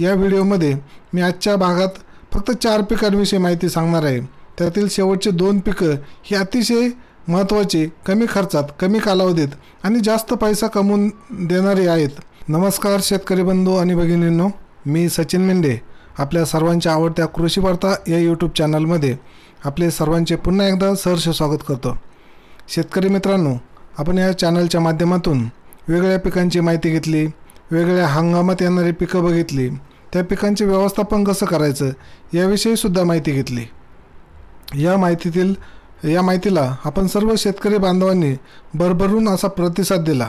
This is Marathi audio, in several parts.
या व्हिडिओमध्ये मी आजच्या भागात फक्त चार पिकांविषयी माहिती सांगणार आहे त्यातील शेवटचे दोन पिकं ही अतिशय महत्त्वाची कमी खर्चात कमी कालावधीत आणि जास्त पैसा कमवून देणारे आहेत नमस्कार शेतकरी बंधू आणि भगिनींनो मी सचिन मेंढे आपल्या सर्वांच्या आवडत्या कृषी वार्ता या यूट्यूब चॅनलमध्ये आपले सर्वांचे पुन्हा एकदा सहर्ष स्वागत करतो शेतकरी मित्रांनो आपण या चॅनलच्या माध्यमातून वेगळ्या पिकांची माहिती घेतली वेगळ्या हंगामात येणारी पिकं बघितली त्या पिकांचे व्यवस्थापन कसं करायचं याविषयीसुद्धा माहिती घेतली या माहितीतील या माहितीला आपण सर्व शेतकरी बांधवांनी भरभरून असा प्रतिसाद दिला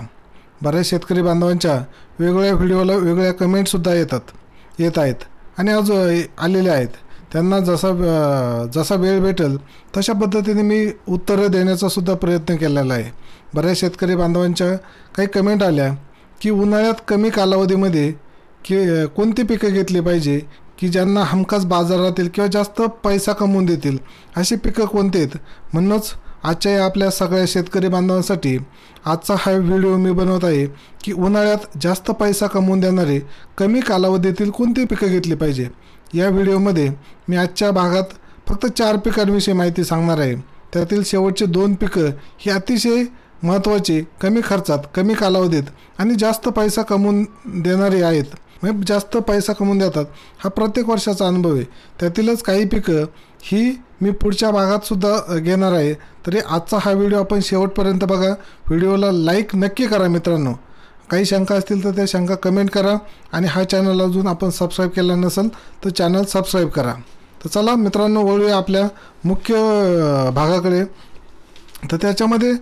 बऱ्याच शेतकरी बांधवांच्या वेगवेगळ्या व्हिडिओला वेगळ्या कमेंटसुद्धा येतात येत आहेत आणि आज आलेल्या आहेत त्यांना जसा जसा वेळ भेटेल तशा पद्धतीने मी उत्तरं देण्याचासुद्धा प्रयत्न केलेला आहे बऱ्याच शेतकरी बांधवांच्या काही कमेंट आल्या की उन्हाळ्यात कमी कालावधीमध्ये की कोणती पिकं घेतली पाहिजे की ज्यांना हमखास बाजारातील किंवा जास्त पैसा कमवून देतील अशी पिकं कोणती आहेत म्हणूनच आजच्या या आपल्या सगळ्या शेतकरी बांधवांसाठी आजचा हा व्हिडिओ मी बनवत आहे की उन्हाळ्यात जास्त पैसा कमवून देणारे कमी कालावधीतील कोणती पिकं घेतली पाहिजे या व्हिडिओमध्ये मी आजच्या भागात फक्त चार पिकांविषयी माहिती सांगणार आहे त्यातील शेवटचे दोन पिकं ही अतिशय महत्त्वाचे कमी खर्चात कमी कालावधीत आणि जास्त पैसा कमवून देणारे आहेत म्हणजे जास्त पैसा कमवून देतात हा प्रत्येक वर्षाचा अनुभव आहे त्यातीलच काही पिकं ही मी पुढच्या भागातसुद्धा घेणार आहे तरी आजचा हा व्हिडिओ आपण शेवटपर्यंत बघा व्हिडिओला लाईक नक्की करा मित्रांनो काही शंका असतील तर त्या शंका कमेंट करा आणि हा चॅनल अजून आपण सबस्क्राईब केला नसेल तर चॅनल सबस्क्राईब करा तर चला मित्रांनो वळूया आपल्या मुख्य भागाकडे तर त्याच्यामध्ये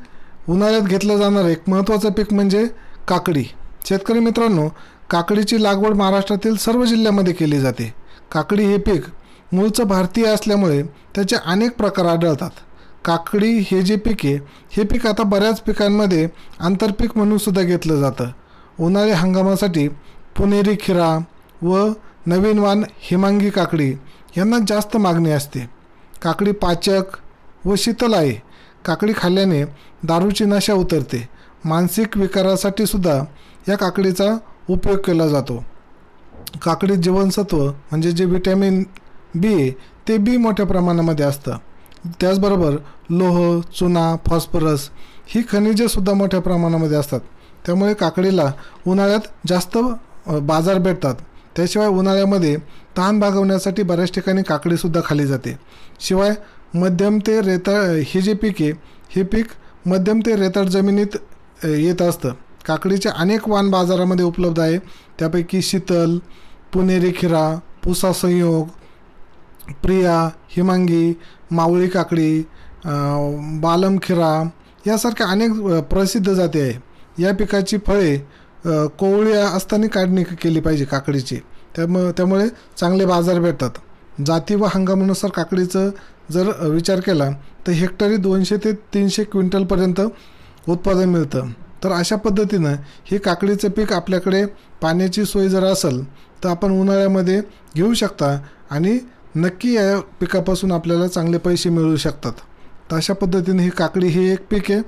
उन्हाळ्यात घेतलं जाणारं एक महत्त्वाचं पीक म्हणजे काकडी शेतकरी मित्रांनो काकडीची लागवड महाराष्ट्रातील सर्व जिल्ह्यामध्ये केली जाते काकडी हे पीक मूळचं भारतीय असल्यामुळे त्याचे अनेक प्रकार आढळतात काकडी हे जे पीक आहे हे पीक आता बऱ्याच पिकांमध्ये आंतरपीक म्हणूनसुद्धा घेतलं जातं उन्हाळी हंगामासाठी पुणेरी खिरा व नवीन वान हिमांगी काकडी यांना जास्त मागणी असते काकडी पाचक व शीतल आहे काकडी खाल्ल्याने दारूची नशा उतरते मानसिक विकारासाठी सुद्धा या काकडीचा उपयोग केला जातो काकडीत जीवनसत्व म्हणजे जे विटॅमिन बी ते बी मोठ्या प्रमाणामध्ये असतं त्याचबरोबर लोह चुना फॉस्फरस ही सुद्धा मोठ्या प्रमाणामध्ये असतात त्यामुळे काकडीला उन्हाळ्यात जास्त बाजार भेटतात त्याशिवाय उन्हाळ्यामध्ये तहान भागवण्यासाठी बऱ्याच ठिकाणी काकडीसुद्धा खाली जाते शिवाय मध्यम ते रेताळ ही जी आहे हे पीक मध्यम ते रेताळ जमिनीत येत असतं काकडीचे अनेक वाण बाजारामध्ये उपलब्ध आहे त्यापैकी शीतल पुणेरी खिरा पुसा संयोग प्रिया हिमांगी मावळी काकडी बालम खिरा यासारख्या अनेक प्रसिद्ध जाती आहे या पिकाची फळे कोवळी असताना काढणी केली पाहिजे काकडीची त्यामुळे त्यामुळे चांगले बाजार भेटतात जाती व हंगामानुसार काकडीचं जर विचार केला तर हेक्टरी दोनशे ते तीनशे क्विंटलपर्यंत उत्पादन मिळतं तर अशा पद्धतीनं हे काकडीचं पीक आपल्याकडे पाण्याची सोय जर असेल तर आपण उन्हाळ्यामध्ये घेऊ शकता आणि नक्की या पिकापासून आपल्याला चांगले पैसे मिळू शकतात तर अशा पद्धतीने ही काकडी हे एक पीक आहे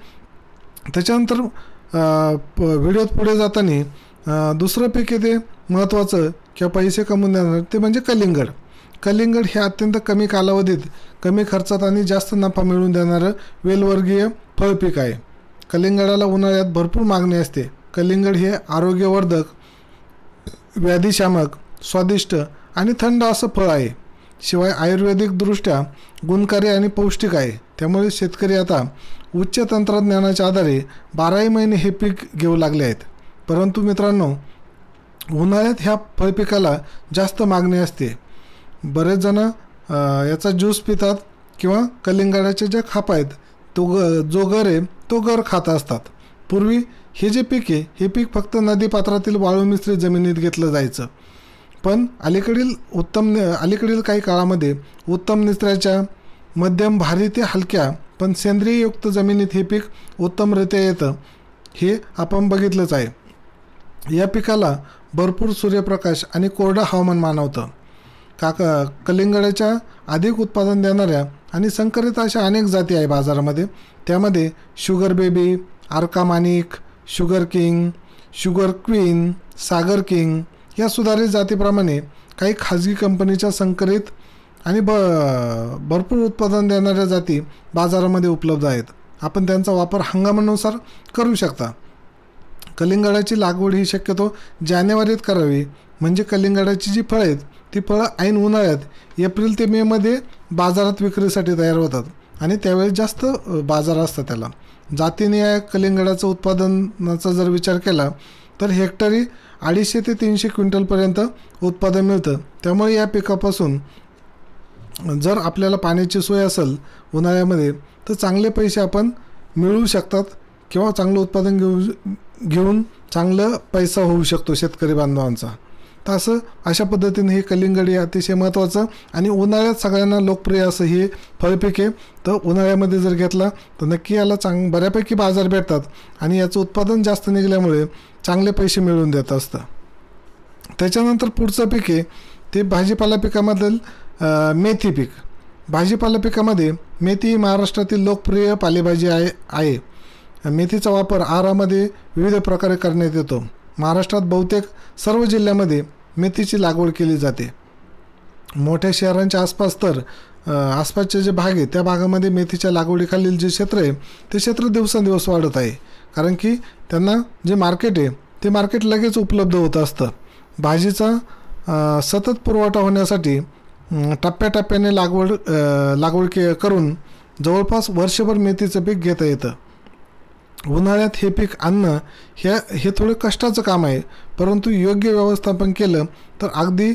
त्याच्यानंतर व्हिडिओत पुढे जाताना दुसरं पीक येते महत्त्वाचं किंवा पैसे कमवून देणार ते म्हणजे कलिंगड कलिंगड हे अत्यंत कमी कालावधीत कमी खर्चात आणि जास्त नफा मिळवून देणारं वेलवर्गीय फळपीक आहे कलिंगडाला उन्हाळ्यात भरपूर मागणी असते कलिंगड हे आरोग्यवर्धक व्याधीशामक स्वादिष्ट आणि थंड असं फळ आहे शिवाय आयुर्वेदिकदृष्ट्या गुणकारी आणि पौष्टिक आहे त्यामुळे शेतकरी आता उच्च तंत्रज्ञानाच्या आधारे बाराही महिने हे पीक घेऊ लागले आहेत परंतु मित्रांनो उन्हाळ्यात ह्या फळपिकाला जास्त मागणी असते बरेच जण याचा ज्यूस पितात किंवा कलिंगडाच्या ज्या खाप आहेत तो ग जो गर आहे तो गर खात असतात पूर्वी हे जे पीक आहे हे पीक फक्त नदीपात्रातील वाळूमिश्रित जमिनीत घेतलं जायचं पण अलीकडील उत्तम अलीकडील काही काळामध्ये उत्तम निसऱ्याच्या मध्यम भारी ते हलक्या पण सेंद्रियुक्त जमिनीत हे पीक उत्तमरित्या येतं हे आपण बघितलंच आहे या पिकाला भरपूर सूर्यप्रकाश आणि कोरडं हवामान मानवतं काक कलिंगडाच्या अधिक उत्पादन देणाऱ्या आणि संकरित अशा अनेक जाती आहे बाजारामध्ये त्यामध्ये शुगर बेबी आर्कामानिक sugar king sugar queen Sagar king या सुधारित जातीप्रमाणे काही खाजगी कंपनीच्या संकरित आणि ब भरपूर उत्पादन देणाऱ्या जाती बाजारामध्ये उपलब्ध आहेत आपण त्यांचा वापर हंगामानुसार करू शकता कलिंगडाची लागवड ही शक्यतो जानेवारीत करावी म्हणजे कलिंगडाची जी फळं आहेत ती फळं ऐन उन्हाळ्यात एप्रिल ते मेमध्ये बाजारात विक्रीसाठी तयार होतात आणि त्यावेळेस जास्त बाजार असतात त्याला जातीने या कलिंगडाचं उत्पादनाचा जर विचार केला तर हेक्टरी अडीचशे ते तीनशे क्विंटलपर्यंत उत्पादन मिळतं त्यामुळे या पिकापासून जर आपल्याला पाण्याची सोय असेल उन्हाळ्यामध्ये तर चांगले पैसे आपण मिळवू शकतात किंवा चांगलं उत्पादन घेऊ घेऊन चांगलं पैसा होऊ शकतो शेतकरी बांधवांचा तसं अशा पद्धतीने हे कलिंगड हे अतिशय महत्त्वाचं आणि उन्हाळ्यात सगळ्यांना लोकप्रिय असं हे फळपीक आहे तर उन्हाळ्यामध्ये जर घेतला तर नक्की याला चांग बऱ्यापैकी बाजार भेटतात आणि याचं उत्पादन जास्त निघाल्यामुळे चांगले पैसे मिळवून देत असतं त्याच्यानंतर पुढचं पीक आहे ते भाजीपाला पिकामधील मेथी पीक भाजीपाला पिकामध्ये मेथी ही महाराष्ट्रातील लोकप्रिय पालेभाजी आहे आहे मेथीचा वापर आहारामध्ये विविध प्रकारे करण्यात येतो महाराष्ट्रात बहुतेक सर्व जिल्ह्यामध्ये मेथीची लागवड केली जाते मोठ्या शहरांच्या आसपास तर आसपासचे जे भाग आहे त्या भागामध्ये मेथीच्या लागवडीखालील जे क्षेत्र आहे ते क्षेत्र दिवसेंदिवस वाढत आहे कारण की त्यांना जे मार्केट आहे ते मार्केट लगेच उपलब्ध होत असतं भाजीचा सतत पुरवठा होण्यासाठी टप्प्याटप्प्याने लागवड लागवड के करून जवळपास वर्षभर मेथीचं पीक घेता येतं उन्हाळ्यात हे पीक आणणं हे हे थोडं कष्टाचं काम आहे परंतु योग्य व्यवस्थापन केलं तर अगदी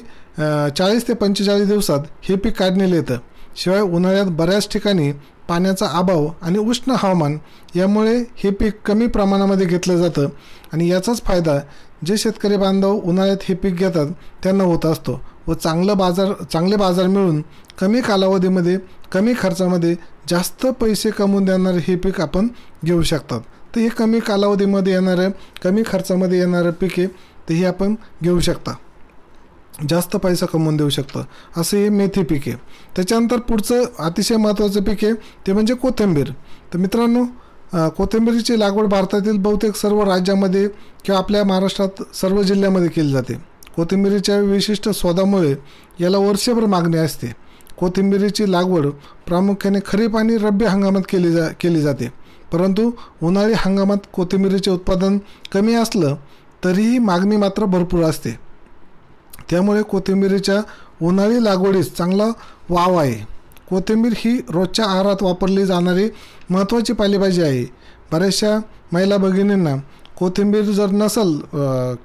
चाळीस ते पंचेचाळीस दिवसात हे पीक काढण्यात येतं शिवाय उन्हाळ्यात बऱ्याच ठिकाणी पाण्याचा अभाव आणि उष्ण हवामान यामुळे हे पीक कमी प्रमाणामध्ये घेतलं जातं आणि याचाच फायदा जे शेतकरी बांधव उन्हाळ्यात हे पीक घेतात त्यांना होत असतो व चांगलं बाजार चांगले बाजार मिळून कमी कालावधीमध्ये कमी खर्चामध्ये जास्त पैसे कमवून देणारे हे पीक आपण घेऊ शकतात तर हे कमी कालावधीमध्ये येणारं कमी खर्चामध्ये येणारं पिके ते हे आपण घेऊ शकता जास्त पैसा कमवून देऊ शकतं असं हे मेथी पीक आहे त्याच्यानंतर पुढचं अतिशय महत्त्वाचं पीक आहे ते म्हणजे कोथिंबीर तर मित्रांनो कोथिंबीरीची लागवड भारतातील बहुतेक सर्व राज्यामध्ये किंवा आपल्या महाराष्ट्रात सर्व जिल्ह्यामध्ये केली जाते कोथिंबीरीच्या विशिष्ट स्वादामुळे याला वर्षभर मागणी असते कोथिंबिरीची लागवड प्रामुख्याने खरीप आणि रब्बी हंगामात केली जा केली जाते परंतु उन्हाळी हंगामात कोथिंबिरीचे उत्पादन कमी असलं तरीही मागणी मात्र भरपूर असते त्यामुळे कोथिंबिरीच्या उन्हाळी लागवडीस चांगला वाव आहे कोथिंबीर ही रोजच्या आहारात वापरली जाणारी महत्त्वाची पालेभाजी आहे बऱ्याचशा महिला भगिनींना कोथिंबीर जर नसेल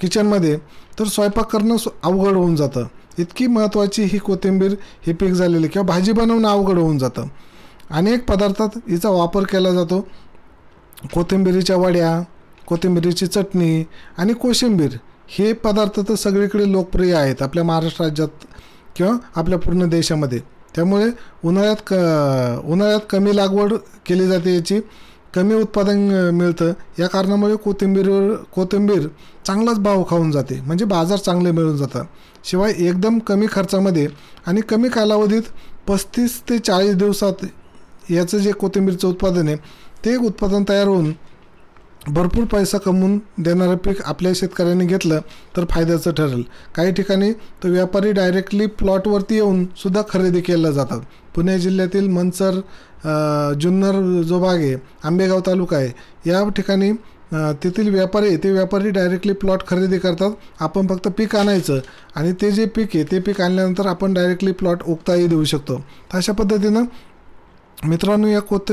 किचनमध्ये तर स्वयंपाक करणं अवघड होऊन जातं इतकी महत्त्वाची ही कोथिंबीर हे पीक झालेली किंवा भाजी बनवणं अवघड होऊन जातं अनेक पदार्थात हिचा वापर केला जातो कोथिंबीरीच्या वड्या कोथिंबीरीची चटणी आणि कोशिंबीर हे पदार्थ तर सगळीकडे लोकप्रिय आहेत आपल्या महाराष्ट्र राज्यात किंवा आपल्या पूर्ण देशामध्ये त्यामुळे उन्हाळ्यात क उन्हाळ्यात कमी लागवड केली जाते याची कमी उत्पादन मिळतं या कारणामुळे कोथिंबीरवर कोथिंबीर चांगलाच भाव खाऊन जाते म्हणजे बाजार चांगले मिळून जातं शिवाय एकदम कमी खर्चामध्ये आणि कमी कालावधीत पस्तीस ते चाळीस दिवसात याचं जे कोथिंबीरचं उत्पादन आहे ते उत्पादन तयार होऊन भरपूर पैसा कमवून देणारं पीक आपल्या शेतकऱ्यांनी घेतलं तर फायद्याचं ठरेल काही ठिकाणी तर व्यापारी डायरेक्टली प्लॉटवरती येऊन सुद्धा खरेदी केल्या जातात पुणे जिल्ह्यातील मनसर जुन्नर जो भाग आहे आंबेगाव तालुका आहे या ठिकाणी तेथील व्यापारी ते व्यापारी डायरेक्टली प्लॉट खरेदी करतात आपण फक्त पीक आणायचं आणि ते जे पीक आहे ते पीक आणल्यानंतर आपण डायरेक्टली प्लॉट उगताही देऊ शकतो अशा पद्धतीनं मित्रांनो या कोथ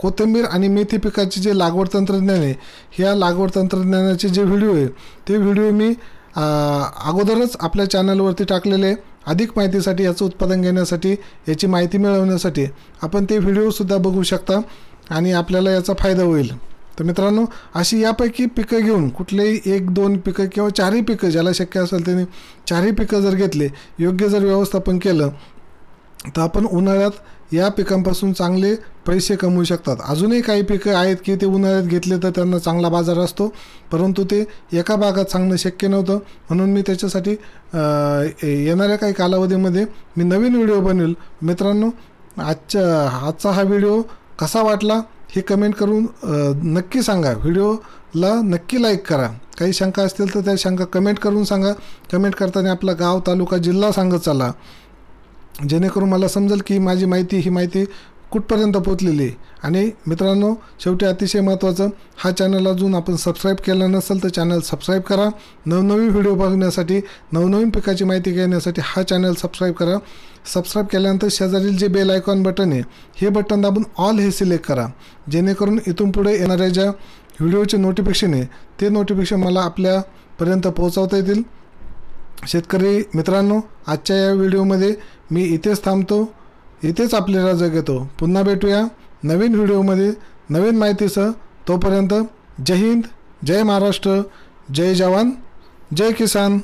कोथिंबीर आणि मेथी पिकाचे जे लागवड तंत्रज्ञान आहे ह्या लागवड तंत्रज्ञानाचे जे व्हिडिओ आहे ते व्हिडिओ मी अगोदरच आपल्या चॅनलवरती टाकलेले अधिक माहितीसाठी याचं उत्पादन घेण्यासाठी याची माहिती मिळवण्यासाठी आपण ते व्हिडिओसुद्धा बघू शकता आणि आपल्याला याचा फायदा होईल तर मित्रांनो अशी यापैकी पिकं घेऊन कुठलेही एक दोन पिकं किंवा चारही पिकं ज्याला शक्य असेल त्यांनी चारही पिकं जर घेतले योग्य जर व्यवस्थापन केलं तर आपण उन्हाळ्यात या पिकांपासून चांगले पैसे कमवू शकतात अजूनही काही पिकं आहेत की ते उन्हाळ्यात घेतले तर त्यांना चांगला बाजार असतो परंतु ते एका भागात सांगणं शक्य नव्हतं म्हणून मी त्याच्यासाठी येणाऱ्या काही कालावधीमध्ये मी नवीन व्हिडिओ बनवेल मित्रांनो आजच्या आजचा हा व्हिडिओ कसा वाटला हे कमेंट करून नक्की सांगा व्हिडिओला नक्की लाईक करा काही शंका असतील तर त्या शंका कमेंट करून सांगा कमेंट करताना आपला गाव तालुका जिल्हा सांगत चला जेणेकरून मला समजेल की माझी माहिती ही माहिती कुठपर्यंत पोचलेली आहे आणि मित्रांनो शेवटी अतिशय महत्त्वाचं हा चॅनल अजून आपण सबस्क्राईब केला नसेल तर चॅनल सबस्क्राईब करा नवनवीन व्हिडिओ बघण्यासाठी नवनवीन पिकाची माहिती घेण्यासाठी हा चॅनल सबस्क्राईब करा सबस्क्राईब केल्यानंतर शेजारील जे बेल आयकॉन बटन आहे हे बटन दाबून ऑल हे सिलेक्ट करा जेणेकरून इथून पुढे येणाऱ्या ज्या व्हिडिओचे नोटिफिकेशन आहे ते नोटिफिकेशन मला आपल्यापर्यंत पोहोचवता येतील शेतकरी मित्रांनो आजच्या या व्हिडिओमध्ये मी इथेच थांबतो इथेच आपल्याला घेतो पुन्हा भेटूया नवीन व्हिडिओमध्ये नवीन माहितीसह तोपर्यंत जय हिंद जय महाराष्ट्र जय जवान जय किसान